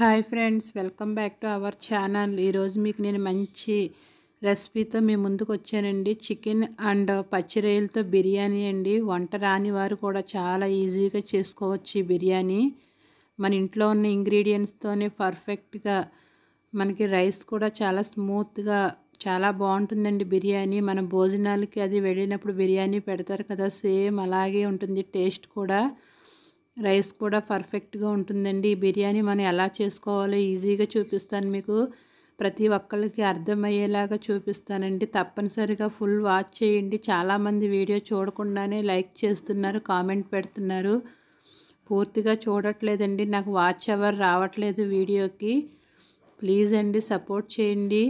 hi friends welcome back to our channel ఈరోజు మీకు నేను మంచి రెసిపీతో మీ ముందుకు వచ్చానండి చికెన్ అండ్ పచ్చిరొయ్యలతో బిర్యానీ అండి వంట రాని వారు కూడా చాలా ఈజీగా చేసుకోవచ్చు ఈ బిర్యానీ మన ఇంట్లో ఉన్న ఇంగ్రీడియంట్స్తోనే పర్ఫెక్ట్గా మనకి రైస్ కూడా చాలా స్మూత్గా చాలా బాగుంటుందండి బిర్యానీ మన భోజనాలకి అది వెళ్ళినప్పుడు బిర్యానీ పెడతారు కదా సేమ్ అలాగే ఉంటుంది టేస్ట్ కూడా రైస్ కూడా పర్ఫెక్ట్గా ఉంటుందండి బిర్యానీ మనం ఎలా చేసుకోవాలో ఈజీగా చూపిస్తాను మీకు ప్రతి ఒక్కరికి అర్థమయ్యేలాగా చూపిస్తానండి తప్పనిసరిగా ఫుల్ వాచ్ చేయండి చాలామంది వీడియో చూడకుండానే లైక్ చేస్తున్నారు కామెంట్ పెడుతున్నారు పూర్తిగా చూడట్లేదండి నాకు వాచ్ అవర్ రావట్లేదు వీడియోకి ప్లీజ్ అండి సపోర్ట్ చేయండి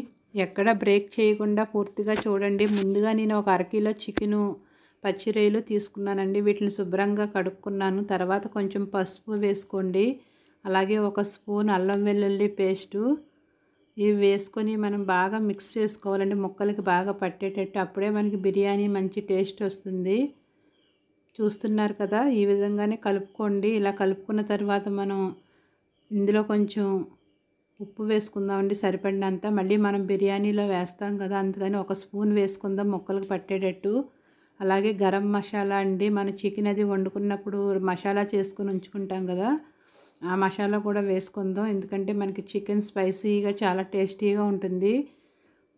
ఎక్కడ బ్రేక్ చేయకుండా పూర్తిగా చూడండి ముందుగా నేను ఒక అరకిలో చికెను రొయ్యలు తీసుకున్నానండి వీటిని శుభ్రంగా కడుక్కున్నాను తర్వాత కొంచెం పసుపు వేసుకోండి అలాగే ఒక స్పూన్ అల్లం వెల్లుల్లి పేస్టు ఇవి వేసుకొని మనం బాగా మిక్స్ చేసుకోవాలండి ముక్కలకి బాగా పట్టేటట్టు అప్పుడే మనకి బిర్యానీ మంచి టేస్ట్ వస్తుంది చూస్తున్నారు కదా ఈ విధంగానే కలుపుకోండి ఇలా కలుపుకున్న తర్వాత మనం ఇందులో కొంచెం ఉప్పు వేసుకుందామండి సరిపడినంత మళ్ళీ మనం బిర్యానీలో వేస్తాం కదా అందుకని ఒక స్పూన్ వేసుకుందాం ముక్కలకు పట్టేటట్టు అలాగే గరం మసాలా అండి మన చికెన్ అది వండుకున్నప్పుడు మసాలా చేసుకుని ఉంచుకుంటాం కదా ఆ మసాలా కూడా వేసుకుందాం ఎందుకంటే మనకి చికెన్ స్పైసీగా చాలా టేస్టీగా ఉంటుంది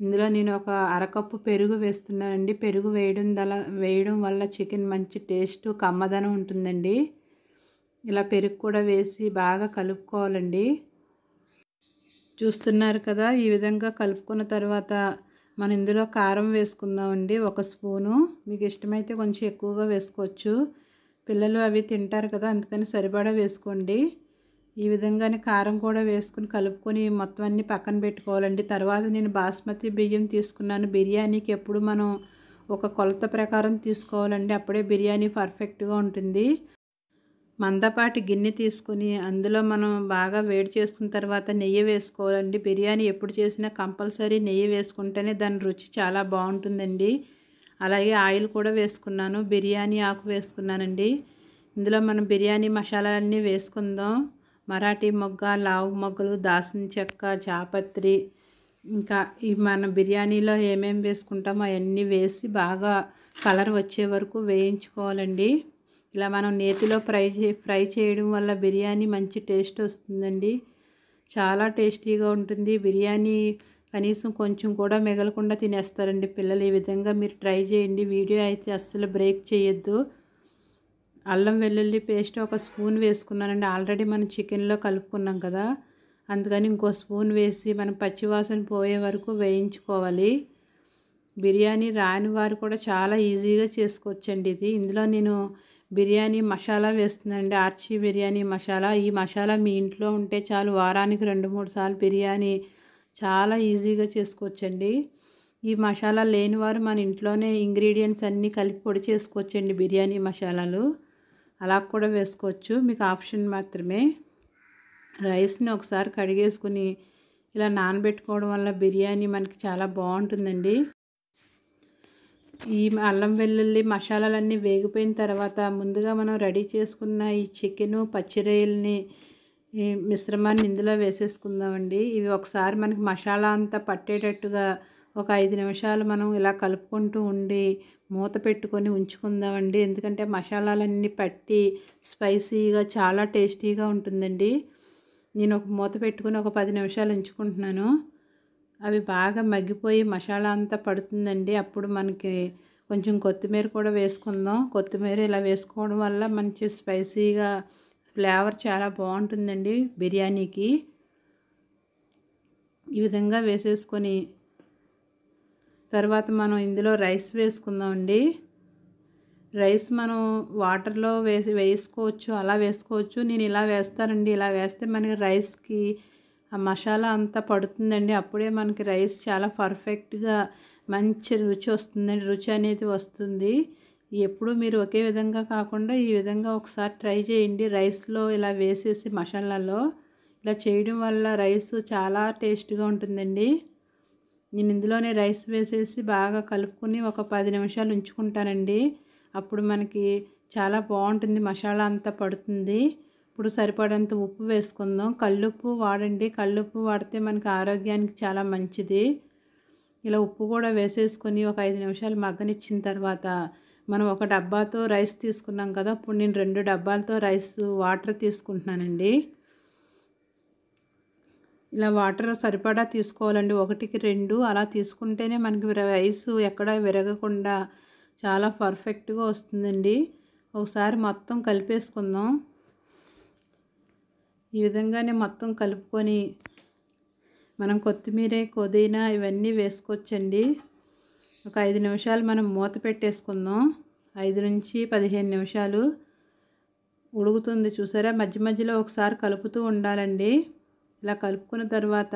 ఇందులో నేను ఒక అరకప్పు పెరుగు వేస్తున్నానండి పెరుగు వేయడం దల వేయడం వల్ల చికెన్ మంచి టేస్ట్ కమ్మదనం ఉంటుందండి ఇలా పెరుగు కూడా వేసి బాగా కలుపుకోవాలండి చూస్తున్నారు కదా ఈ విధంగా కలుపుకున్న తర్వాత మనం ఇందులో కారం వేసుకుందామండి ఒక స్పూను మీకు ఇష్టమైతే కొంచెం ఎక్కువగా వేసుకోవచ్చు పిల్లలు అవి తింటారు కదా అందుకని సరిపడా వేసుకోండి ఈ విధంగానే కారం కూడా వేసుకుని కలుపుకొని మొత్తం అన్నీ పక్కన పెట్టుకోవాలండి తర్వాత నేను బాస్మతి బియ్యం తీసుకున్నాను బిర్యానీకి ఎప్పుడు మనం ఒక కొలత ప్రకారం తీసుకోవాలండి అప్పుడే బిర్యానీ పర్ఫెక్ట్గా ఉంటుంది మందపాటి గిన్నె తీసుకుని అందులో మనం బాగా వేడి చేసుకున్న తర్వాత నెయ్యి వేసుకోవాలండి బిర్యానీ ఎప్పుడు చేసినా కంపల్సరీ నెయ్యి వేసుకుంటేనే దాని రుచి చాలా బాగుంటుందండి అలాగే ఆయిల్ కూడా వేసుకున్నాను బిర్యానీ ఆకు వేసుకున్నానండి ఇందులో మనం బిర్యానీ మసాలాలన్నీ వేసుకుందాం మరాఠీ మొగ్గ లావు మొగ్గలు దాసిన చెక్క చాపత్రి ఇంకా ఈ మన బిర్యానీలో ఏమేమి వేసుకుంటామో అవన్నీ వేసి బాగా కలర్ వచ్చే వరకు వేయించుకోవాలండి ఇలా మనం నేతిలో ఫ్రై చే ఫ్రై చేయడం వల్ల బిర్యానీ మంచి టేస్ట్ వస్తుందండి చాలా టేస్టీగా ఉంటుంది బిర్యానీ కనీసం కొంచెం కూడా మిగలకుండా తినేస్తారండి పిల్లలు ఈ విధంగా మీరు ట్రై చేయండి వీడియో అయితే అస్సలు బ్రేక్ చేయొద్దు అల్లం వెల్లుల్లి పేస్ట్ ఒక స్పూన్ వేసుకున్నానండి ఆల్రెడీ మనం చికెన్లో కలుపుకున్నాం కదా అందుకని ఇంకో స్పూన్ వేసి మనం పచ్చివాసన పోయే వరకు వేయించుకోవాలి బిర్యానీ రాని వారు కూడా చాలా ఈజీగా చేసుకోవచ్చండి ఇది ఇందులో నేను బిర్యానీ మసాలా వేస్తుందండి ఆర్చి బిర్యానీ మసాలా ఈ మసాలా మీ ఇంట్లో ఉంటే చాలు వారానికి రెండు మూడు సార్లు బిర్యానీ చాలా ఈజీగా చేసుకోవచ్చండి ఈ మసాలా లేని వారు మన ఇంట్లోనే ఇంగ్రీడియంట్స్ అన్నీ కలిపి పొడి చేసుకోవచ్చండి బిర్యానీ మసాలాలు అలా కూడా వేసుకోవచ్చు మీకు ఆప్షన్ మాత్రమే రైస్ని ఒకసారి కడిగేసుకుని ఇలా నానబెట్టుకోవడం వల్ల బిర్యానీ మనకి చాలా బాగుంటుందండి ఈ అల్లం వెల్లుల్లి మసాలాలన్నీ వేగిపోయిన తర్వాత ముందుగా మనం రెడీ చేసుకున్న ఈ చికెను పచ్చిరొయ్యల్ని ఈ మిశ్రమాన్ని ఇందులో వేసేసుకుందామండి ఇవి ఒకసారి మనకి మసాలా అంతా పట్టేటట్టుగా ఒక ఐదు నిమిషాలు మనం ఇలా కలుపుకుంటూ ఉండి మూత పెట్టుకొని ఉంచుకుందామండి ఎందుకంటే మసాలాలన్నీ పట్టి స్పైసీగా చాలా టేస్టీగా ఉంటుందండి నేను ఒక మూత పెట్టుకుని ఒక పది నిమిషాలు ఉంచుకుంటున్నాను అవి బాగా మగ్గిపోయి మసాలా అంతా పడుతుందండి అప్పుడు మనకి కొంచెం కొత్తిమీర కూడా వేసుకుందాం కొత్తిమీర ఇలా వేసుకోవడం వల్ల మంచి స్పైసీగా ఫ్లేవర్ చాలా బాగుంటుందండి బిర్యానీకి ఈ విధంగా వేసేసుకొని తర్వాత మనం ఇందులో రైస్ వేసుకుందామండి రైస్ మనం వాటర్లో వేసి వేసుకోవచ్చు అలా వేసుకోవచ్చు నేను ఇలా వేస్తానండి ఇలా వేస్తే మనకి రైస్కి ఆ మసాలా అంతా పడుతుందండి అప్పుడే మనకి రైస్ చాలా పర్ఫెక్ట్గా మంచి రుచి వస్తుందండి రుచి అనేది వస్తుంది ఎప్పుడు మీరు ఒకే విధంగా కాకుండా ఈ విధంగా ఒకసారి ట్రై చేయండి రైస్లో ఇలా వేసేసి మసాలాలో ఇలా చేయడం వల్ల రైస్ చాలా టేస్ట్గా ఉంటుందండి నేను ఇందులోనే రైస్ వేసేసి బాగా కలుపుకొని ఒక పది నిమిషాలు ఉంచుకుంటానండి అప్పుడు మనకి చాలా బాగుంటుంది మసాలా అంతా పడుతుంది ఇప్పుడు సరిపడంత ఉప్పు వేసుకుందాం కళ్ళుప్పు వాడండి కళ్ళుప్పు వాడితే మనకి ఆరోగ్యానికి చాలా మంచిది ఇలా ఉప్పు కూడా వేసేసుకొని ఒక ఐదు నిమిషాలు మగ్గనిచ్చిన తర్వాత మనం ఒక డబ్బాతో రైస్ తీసుకున్నాం కదా ఇప్పుడు నేను రెండు డబ్బాలతో రైస్ వాటర్ తీసుకుంటున్నానండి ఇలా వాటర్ సరిపడా తీసుకోవాలండి ఒకటికి రెండు అలా తీసుకుంటేనే మనకి రైస్ ఎక్కడ విరగకుండా చాలా పర్ఫెక్ట్గా వస్తుందండి ఒకసారి మొత్తం కలిపేసుకుందాం ఈ విధంగానే మొత్తం కలుపుకొని మనం కొత్తిమీర కొదైనా ఇవన్నీ వేసుకోవచ్చండి ఒక ఐదు నిమిషాలు మనం మూత పెట్టేసుకుందాం ఐదు నుంచి పదిహేను నిమిషాలు ఉడుకుతుంది చూసారా మధ్య మధ్యలో ఒకసారి కలుపుతూ ఉండాలండి ఇలా కలుపుకున్న తర్వాత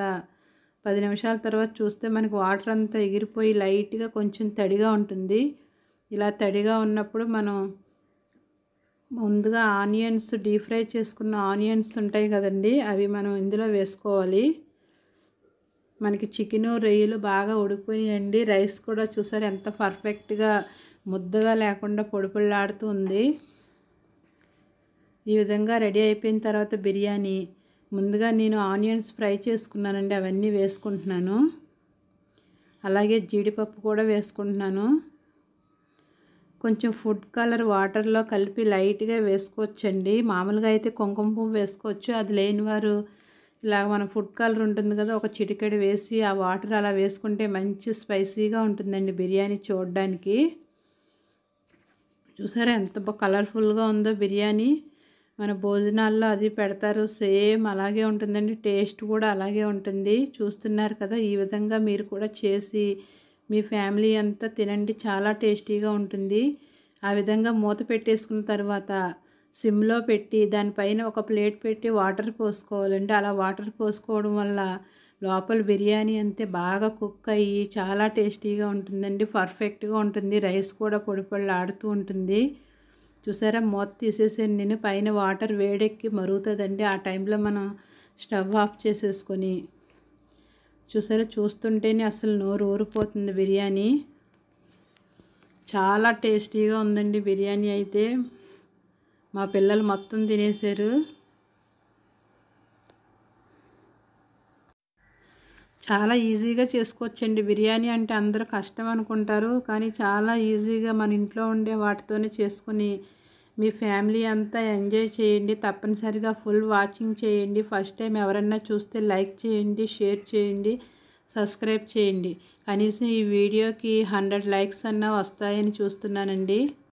పది నిమిషాల తర్వాత చూస్తే మనకు వాటర్ అంతా ఎగిరిపోయి లైట్గా కొంచెం తడిగా ఉంటుంది ఇలా తడిగా ఉన్నప్పుడు మనం ముందుగా ఆనియన్స్ డీప్ ఫ్రై చేసుకున్న ఆనియన్స్ ఉంటాయి కదండి అవి మనం ఇందులో వేసుకోవాలి మనకి చికెను రొయ్యలు బాగా ఉడికిపోయాయండి రైస్ కూడా చూసారు ఎంత పర్ఫెక్ట్గా ముద్దగా లేకుండా పొడిపొళ్ళాడుతూ ఉంది ఈ విధంగా రెడీ అయిపోయిన తర్వాత బిర్యానీ ముందుగా నేను ఆనియన్స్ ఫ్రై చేసుకున్నానండి అవన్నీ వేసుకుంటున్నాను అలాగే జీడిపప్పు కూడా వేసుకుంటున్నాను కొంచెం ఫుడ్ కలర్ వాటర్లో కలిపి లైట్గా వేసుకోవచ్చండి మామూలుగా అయితే కుంకుమ పువ్వు వేసుకోవచ్చు అది లేని వారు ఇలా మన ఫుడ్ కలర్ ఉంటుంది కదా ఒక చిటికెడు వేసి ఆ వాటర్ అలా వేసుకుంటే మంచి స్పైసీగా ఉంటుందండి బిర్యానీ చూడడానికి చూసారా ఎంత కలర్ఫుల్గా ఉందో బిర్యానీ మన భోజనాల్లో అది పెడతారు సేమ్ అలాగే ఉంటుందండి టేస్ట్ కూడా అలాగే ఉంటుంది చూస్తున్నారు కదా ఈ విధంగా మీరు కూడా చేసి మీ ఫ్యామిలీ అంతా తినండి చాలా టేస్టీగా ఉంటుంది ఆ విధంగా మూత పెట్టేసుకున్న తర్వాత సిమ్లో పెట్టి దానిపైన ఒక ప్లేట్ పెట్టి వాటర్ పోసుకోవాలండి అలా వాటర్ పోసుకోవడం వల్ల లోపల బిర్యానీ అంతే బాగా కుక్ అయ్యి చాలా టేస్టీగా ఉంటుందండి పర్ఫెక్ట్గా ఉంటుంది రైస్ కూడా పొడి ఆడుతూ ఉంటుంది చూసారా మూత తీసేసాను నేను పైన వాటర్ వేడెక్కి మరుగుతుందండి ఆ టైంలో మనం స్టవ్ ఆఫ్ చేసేసుకొని చూసారా చూస్తుంటేనే అసలు నోరు ఊరిపోతుంది బిర్యానీ చాలా టేస్టీగా ఉందండి బిర్యానీ అయితే మా పిల్లలు మొత్తం తినేశారు చాలా ఈజీగా చేసుకోవచ్చండి బిర్యానీ అంటే అందరూ కష్టం అనుకుంటారు కానీ చాలా ఈజీగా మన ఇంట్లో ఉండే వాటితోనే చేసుకుని మీ ఫ్యామిలీ అంతా ఎంజాయ్ చేయండి తప్పనిసరిగా ఫుల్ వాచింగ్ చేయండి ఫస్ట్ టైం ఎవరన్నా చూస్తే లైక్ చేయండి షేర్ చేయండి సబ్స్క్రైబ్ చేయండి కనీసం ఈ వీడియోకి హండ్రెడ్ లైక్స్ అన్నా వస్తాయని చూస్తున్నానండి